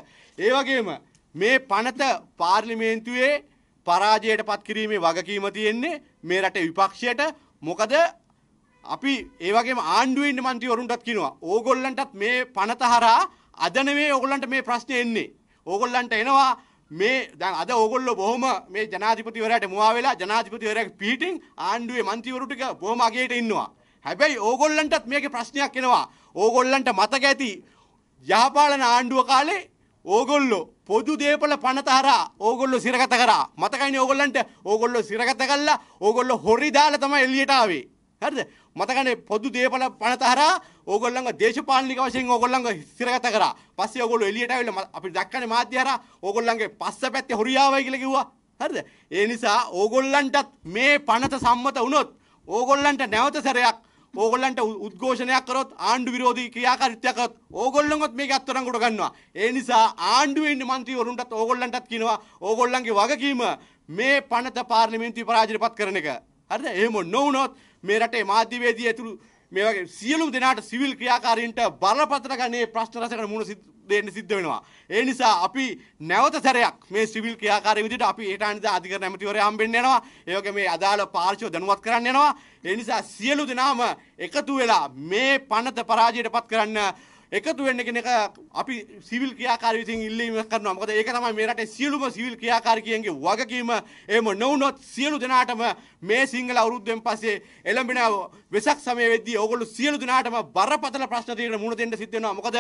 ඒ වගේම මේ පනත පාර්ලිමේන්තුවේ පරාජයට පත් කිරීමේ වගකීම තියෙන්නේ මේ රටේ විපක්ෂයට මොකද අපි ඒ වගේම ආණ්ඩුවේ ඉන්න മന്ത്രിවරුන්ටත් කියනවා ඕගොල්ලන්ටත් මේ පනත හරහා අද නෙමෙයි ඕගොල්ලන්ට මේ ප්‍රශ්නේ එන්නේ ඕගොල්ලන්ට එනවා මේ දැන් අද ඕගොල්ලෝ බොහොම මේ ජනාධිපතිවරයාට මුවා වෙලා ජනාධිපතිවරයාගේ පිටින් ආණ්ඩුවේ മന്ത്രിවරු ටික බොහොම අගේට ඉන්නවා හැබැයි ඕගොල්ලන්ටත් මේක ප්‍රශ්නයක් එනවා ඕගොල්ලන්ට මතක ඇති යහපාලන ආණ්ඩුව කාලේ ඕගොල්ලෝ පොදු දේපල පනතහරා ඕගොල්ලෝ සිරගත කරා මතකයිනේ ඕගොල්ලන්ට ඕගොල්ලෝ සිරගත කළා ඕගොල්ලෝ හොරි දාලා තමයි එළියට ආවේ හරිද මතකනේ පොදු දේපල පනතහරා ඕගොල්ලන්ව දේශපාලනික වශයෙන් ඕගොල්ලන්ව සිරගත කරා පස්සේ ඕගොල්ලෝ එළියට ආවිල්ලා අපි දැක්කනේ මාධ්‍ය හරහා ඕගොල්ලන්ගේ පස්ස පැත්තේ හොරි ආවයි කියලා කිව්වා හරිද ඒ නිසා ඕගොල්ලන්ටත් මේ පනත සම්මත වුණොත් ඕගොල්ලන්ට නැවත සැරයක් ඕගොල්ලන්ට උද්ඝෝෂණයක් කරොත් ආණ්ඩු විරෝධී ක්‍රියාකාරීත්වයක් කරොත් ඕගොල්ලන්වත් මේක අත්තරන් කොට ගන්නවා. ඒ නිසා ආණ්ඩුවේ ඉන්න മന്ത്രിවරුන්ටත් ඕගොල්ලන්ටත් කියනවා ඕගොල්ලන්ගේ වගකීම මේ පනත පාර්ලිමේන්තු විරාජනපත් කරන එක. හරිද? එහෙම නොවුනොත් මේ රටේ මාධ්‍යවේදී ඇතුළු මේ වගේ සියලුම දෙනාට සිවිල් ක්‍රියාකාරීන්ට බලපත්‍ර ගන්නේ ප්‍රශ්න රසකට මුහුණ දෙන්න සිද්ධ වෙනවා. ඒ නිසා අපි නැවත සැරයක් මේ සිවිල් ක්‍රියාකාරී විදිහට අපි ඒට අනිද අධිකරණ ඇමතිවරයා හම්බෙන්න යනවා. ඒ වගේ මේ අදාළ පාර්ශ්ව දැනුවත් කරන්න යනවා. ඒ නිසා සියලු දෙනාම එකතු වෙලා මේ පනත පරාජයටපත් කරන්න එකතු වෙන්න කෙනෙක් අපි සිවිල් ක්‍රියාකාරී විසින් ඉල්ලීමක් කරනවා. මොකද ඒක තමයි මේ රටේ සියලුම සිවිල් ක්‍රියාකාරිකයන්ගේ වගකීම. එහෙම නොවුනොත් සියලු දෙනාටම මේ සිංහල අවුරුද්දෙන් පස්සේ එළඹෙන වෙසක් සමය වෙද්දී ඕගොල්ලෝ සියලු දෙනාටම බරපතල ප්‍රශ්න తీරන මුහුණ දෙන්න සිද්ධ වෙනවා. මොකද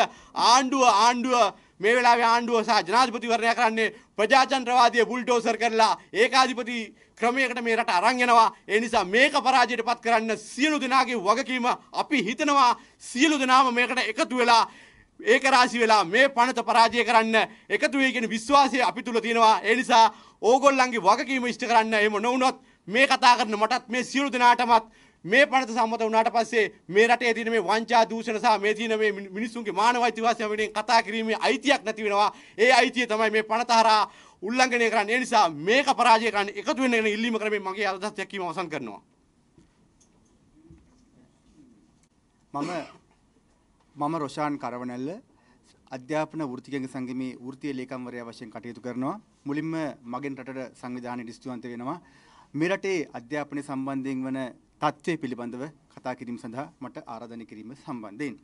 ආණ්ඩුව ආණ්ඩුව මේ වෙලාවේ ආණ්ඩුව සහ ජනාධිපතිවරයා කරන්නේ ප්‍රජාතන්ත්‍රවාදීය බුල්ඩෝසර් කරලා ඒකාධිපති ක්‍රමයකට මේ රට අරන් යනවා. ඒ නිසා මේක පරාජයටපත් කරන්න සියලු දෙනාගේ වගකීම අපි හිතනවා සියලු දෙනාම මේකට එකතු වෙලා ඒක රාශි වෙලා මේ පනත පරාජය කරන්න එකතු වෙයි කියන විශ්වාසය අපි තුල තියෙනවා. ඒ නිසා ඕගොල්ලන්ගේ වගකීම ඉෂ්ට කරන්න එහෙම නොවුනොත් මේ කතා කරන මටත් මේ සියලු දෙනාටමත් මේ පනත සම්මත වුණාට පස්සේ මේ රටේ තියෙන මේ වංචා දූෂණ සහ මේ තියෙන මේ මිනිසුන්ගේ මානවයිතිවාසිකම් වෙනුවෙන් කතා කිරීමේ අයිතියක් නැති වෙනවා. ඒ අයිතිය තමයි මේ පනත හරහා උල්ලංඝනය කරන්නේ. ඒ නිසා මේක පරාජය කරන්න එකතු වෙන්න කියන ඉල්ලීම කරමින් මගේ අදහස් දැක්වීම අවසන් කරනවා. මම මම රොෂාන් කරවනැල්ල අධ්‍යාපන වෘතිකංග සංගමේ වෘත්තීය ලේකම්වරයා වශයෙන් කටයුතු කරනවා. මුලින්ම මගෙන් රටට සංවිධානයේ දිස්ත්‍රික්කන්ත වෙනවා. මේ රටේ අධ්‍යාපනය සම්බන්ධයෙන් වන තත්ත්වය පිළිබඳව කතා කිරීම සඳහා මට ආරාධනය කිරීම සම්බන්ධයෙන්.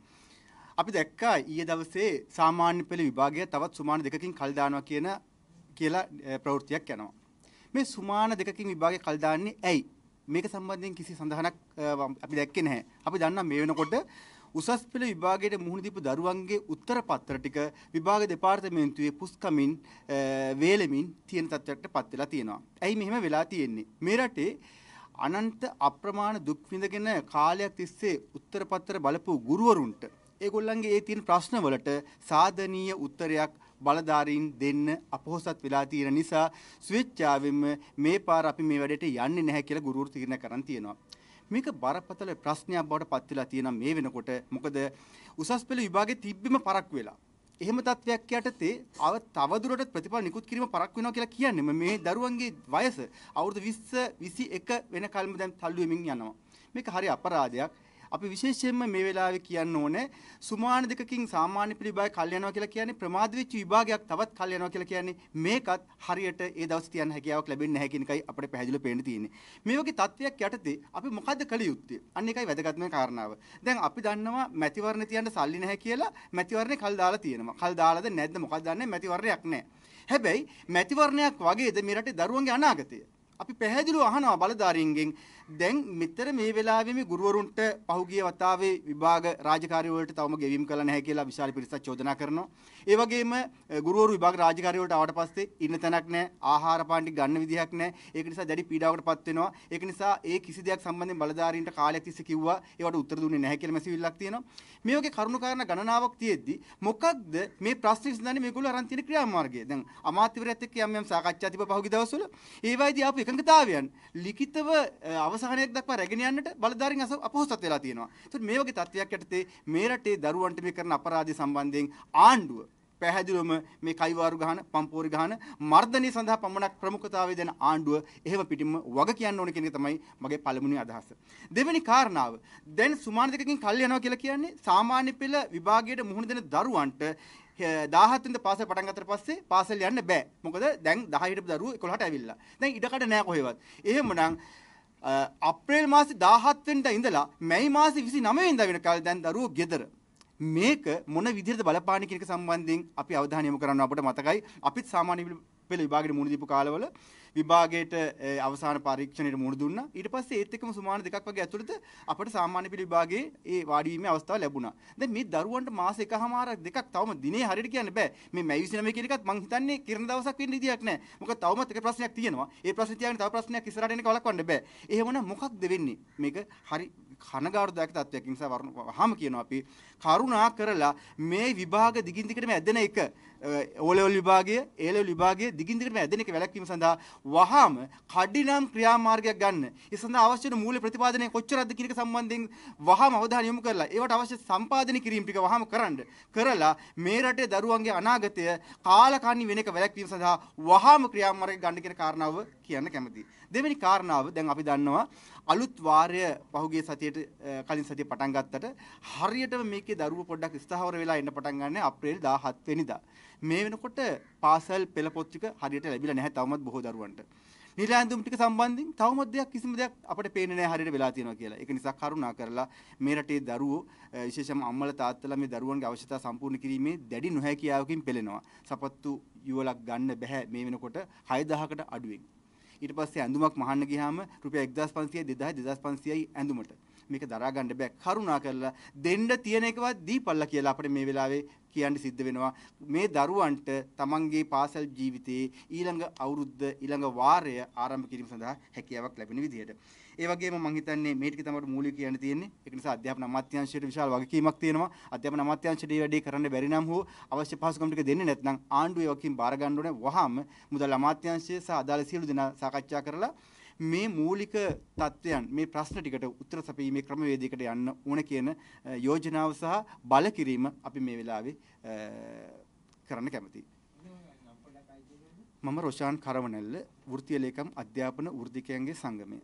අපි දැක්කා ඊයේ දවසේ සාමාන්‍ය පෙළ විභාගය තවත් සුමාන දෙකකින් කල් දානවා කියන කියලා ප්‍රවෘත්තියක් යනවා. මේ සුමාන දෙකකින් විභාගය කල් දාන්නේ ඇයි? මේක සම්බන්ධයෙන් කිසි සඳහනක් අපි දැක්කේ නැහැ. අපි දන්නා මේ වෙනකොට උසස් පෙළ විභාගයට මුහුණ දීපු දරුවන්ගේ උත්තර පත්‍ර ටික විභාග දෙපාර්තමේන්තුවේ පුස්කමින් වේලමින් තියෙන තත්ත්වයකට පත් වෙලා තියෙනවා. ඇයි මෙහෙම වෙලා තියෙන්නේ? මේ රටේ අනන්ත අප්‍රමාණ දුක් විඳගෙන කාලයක් තිස්සේ උත්තරපත්තර බලපු ගුරුවරුන්ට ඒගොල්ලන්ගේ ඒ තියෙන ප්‍රශ්නවලට සාධනීය උත්තරයක් බලධාරීන් දෙන්න අපොහොසත් වෙලා තියෙන නිසා ස්විච්චාවෙම මේ පාර අපි මේ වැඩේට යන්නේ නැහැ කියලා ගුරුවරු තීරණ කරන් තියෙනවා. මේක බරපතල ප්‍රශ්නයක් බවට පත් වෙලා තියෙනවා මේ වෙනකොට. මොකද උසස් පෙළ විභාගේ තිබ්බෙම පරක් වෙලා. එහෙම තත්වයක් යටතේ අව තවදුරට ප්‍රතිඵල නිකුත් කිරීම පරක් වෙනවා කියලා කියන්නේ මේ දරුවන්ගේ වයස අවුරුදු 20 21 වෙනකල්ම දැන් තල්ලු වෙමින් යනවා. මේක හරි අපරාධයක්. අපි විශේෂයෙන්ම මේ වෙලාවේ කියන්න ඕනේ සුමාන දෙකකින් සාමාන්‍ය පිළිබය කල් යනවා කියලා කියන්නේ ප්‍රමාද වෙච්ච විභාගයක් තවත් කල් යනවා කියලා කියන්නේ මේකත් හරියට ඒ දවස් තියන්න හැකියාවක් ලැබෙන්නේ නැහැ කියන එකයි අපිට පැහැදිලිව පේන්න තියෙන්නේ. මේ වගේ තත්ත්වයක් යටතේ අපි මොකද්ද කළ යුත්තේ? අන්න ඒකයි වැදගත්ම කාරණාව. දැන් අපි දන්නවා මැතිවරණ තියන්න සල්ලි නැහැ කියලා මැතිවරණේ කල් දාලා තියෙනවා. කල් දාලාද නැද්ද මොකක්ද දන්නේ මැතිවරණයක් නැහැ. හැබැයි මැතිවරණයක් වගේද මේ රටේ දරුවන්ගේ අනාගතය? අපි පැහැදිලිව අහනවා බලධාරීන්ගෙන් දැන් මෙතර මේ වෙලාවේම ගුරුවරුන්ට පහුගිය වතාවේ විභාග රාජකාරී වලට තවම ගෙවීම් කළ නැහැ කියලා විශාල පිරිසක් චෝදනා කරනවා. ඒ වගේම ගුරුවරු විභාග රාජකාරී වලට ආවට පස්සේ ඉන්න තැනක් නැහැ, ආහාර පාන ටික ගන්න විදිහක් නැහැ. ඒක නිසා දැඩි පීඩාවකටපත් වෙනවා. ඒක නිසා ඒ කිසි දෙයක් සම්බන්ධයෙන් බලධාරීන්ට කාලයක් තිස්සේ කිව්වා. ඒවට උත්තර දුන්නේ නැහැ කියලා මැසිවිල්ලක් තියෙනවා. මේ වගේ කරුණු කාරණා ගණනාවක් තියෙද්දි මොකක්ද මේ ප්‍රශ්න විසඳන්නේ මේගොල්ලෝ අරන් තියෙන ක්‍රියාමාර්ගය? දැන් අමාත්‍යවරයාත් එක්ක යම් යම් සාකච්ඡා තිබ්බ පහුගිය දවස්වල. ඒ වයිදී ආපු එකඟතාවයන් ලිඛිතව අව අවසානයක් දක්වා රැගෙන යන්නට බලධාරීන් අපොහොසත් වෙලා තියෙනවා. ඒත් මේ වගේ තත්ත්වයක් යටතේ මේ රටේ දරුවන්ට මේ කරන අපරාධය සම්බන්ධයෙන් ආණ්ඩුව පැහැදිලිවම මේ කයිවාරු ගහන පම්පෝරි ගහන මර්ධනය සඳහා පමණක් ප්‍රමුඛතාවය දෙන ආණ්ඩුව එහෙම පිටින්ම වග කියන්න ඕන කියන එක තමයි මගේ පළමුණි අදහස. දෙවෙනි කාරණාව දැන් සුමාන දෙකකින් කල් යනවා කියලා කියන්නේ සාමාන්‍ය පෙළ විභාගයට මුහුණ දෙන දරුවන්ට 17 වෙනිදා පාසල් පටන් ගත්තට පස්සේ පාසල් යන්න බෑ. මොකද දැන් 10 හිටපු දරුවෝ 11ට ඇවිල්ලා. දැන් ඉඩකඩ නෑ කොහෙවත්. එහෙමනම් අප්‍රේල් මාසේ 17 වෙනිදා ඉඳලා මැයි මාසේ 29 වෙනිදා වෙනකල් දැන් දරුවෝ ගෙදර. මේක මොන විදිහටද බලපාන්නේ කියන එක සම්බන්ධයෙන් අපි අවධානය යොමු කරන්න අපිට මතකයි. අපිත් සාමාන්‍ය පෙළ විභාගෙට මුණ දීපු කාලවල විභාගයට අවසාන පරීක්ෂණයට මුහුණ දුන්නා. ඊට පස්සේ ඒත් එක්කම සුමාන දෙකක් වගේ ඇතුළත අපිට සාමාන්‍ය පෙළ විභාගයේ ඒ වාඩි වීමේ අවස්ථාව ලැබුණා. දැන් මේ දරුවන්ට මාස එකහමාරක් දෙකක් තවම දිනේ හරියට කියන්න බෑ. මේ මැයි 29 කියන එකත් මං හිතන්නේ කිරණ දවසක් වෙන්න විදියක් නෑ. මොකද තවමත් එක ප්‍රශ්නයක් තියෙනවා. ඒ ප්‍රශ්නේ තියාගෙන තව ප්‍රශ්නයක් ඉස්සරහට එන්න කලක්වන්න බෑ. එහෙමනම් මොකක්ද වෙන්නේ? මේක හරි කනගාටුදායක තත්ත්වයක් නිසා වහාම කියනවා අපි කරුණා කරලා මේ විභාග දිගින් දිගටම ඇදෙන එක ඕලෙවල් විභාගය ඒලෙවල් විභාගය දිගින් දිගටම ඇදෙන එක වැළැක්වීම සඳහා වහාම කඩිනම් ක්‍රියාමාර්ගයක් ගන්න. ඒ සඳහා අවශ්‍ය මූල ප්‍රතිපාදනය කොච්චරද කියන එක සම්බන්ධයෙන් වහාම අවධානය යොමු කරලා ඒවට අවශ්‍ය සම්පාදනය කිරීම ටික වහාම කරන්න. කරලා මේ රටේ දරුවන්ගේ අනාගතය කාලකන්ණි වෙන එක වැළැක්වීම සඳහා වහාම ක්‍රියාමාර්ගයක් ගන්න කියන කාරණාව කියන්න කැමතියි. දෙවෙනි කාරණාව දැන් අපි දන්නවා අලුත් වාරය පහුගිය සතියේට කලින් සතිය පටන් ගත්තට හරියටම මේකේ දරුවෝ පොඩ්ඩක් ස්ථාවර වෙලා එන්න පටන් ගන්න අප්‍රේල් 17 වෙනිදා. මේ වෙනකොට පාසල් පෙළපොත් ටික හරියට ලැබිලා නැහැ තවමත් බොහෝ දරුවන්ට. නිල ඇඳුම් ටික සම්බන්ධයෙන් තවමත් දෙයක් කිසිම දෙයක් අපිට පේන්නේ නැහැ හරියට වෙලා තියෙනවා කියලා. ඒක නිසා කරුණා කරලා මේ රටේ දරුවෝ විශේෂයෙන්ම අම්මලා තාත්තලා මේ දරුවන්ගේ අවශ්‍යතා සම්පූර්ණ කිරීමේ දැඩි නොහැකියාවකින් පෙළෙනවා. සපත්තු යුවලක් ගන්න බෑ මේ වෙනකොට 6000කට අඩුවෙන්. ඊට පස්සේ ඇඳුමක් මහන්න ගියාම රුපියල් 1500යි 2000යි 2500යි ඇඳුමට. මේක දරා ගන්න බෑ. කරුණා කරලා දෙන්න තියෙන එකවත් දීපල්ලා කියලා අපිට මේ වෙලාවේ කියන්න සිද්ධ වෙනවා මේ දරුවන්ට තමන්ගේ පාසල් ජීවිතයේ ඊළඟ අවුරුද්ද ඊළඟ වාරය ආරම්භ කිරීම සඳහා හැකියාවක් ලැබෙන විදිහට. ඒ වගේම මම හිතන්නේ මේ ටික තමයි මූලික කියන්න තියෙන්නේ. ඒක නිසා අධ්‍යාපන අමාත්‍යාංශයට විශාල වගකීමක් තියෙනවා. අධ්‍යාපන අමාත්‍යාංශයට මේ වැඩේ කරන්න බැරි නම් හෝ අවශ්‍ය පහසුකම් ටික දෙන්නේ නැත්නම් ආණ්ඩුවේ වගකීම් බාර ගන්න ඕනේ. වහාම මුදල් අමාත්‍යාංශය සහ අදාළ සියලු දෙනා සාකච්ඡා කරලා මේ මූලික තත්ත්වයන් මේ ප්‍රශ්න ටිකට උත්තර සපීමේ ක්‍රමවේදයකට යන්න ඕන කියන යෝජනාව සහ බල කිරීම අපි මේ වෙලාවේ කරන්න කැමතියි. මම රොෂාන් කරවනැල්ල වෘත්තීය ලේකම් අධ්‍යාපන වෘත්තිකයන්ගේ සංගමය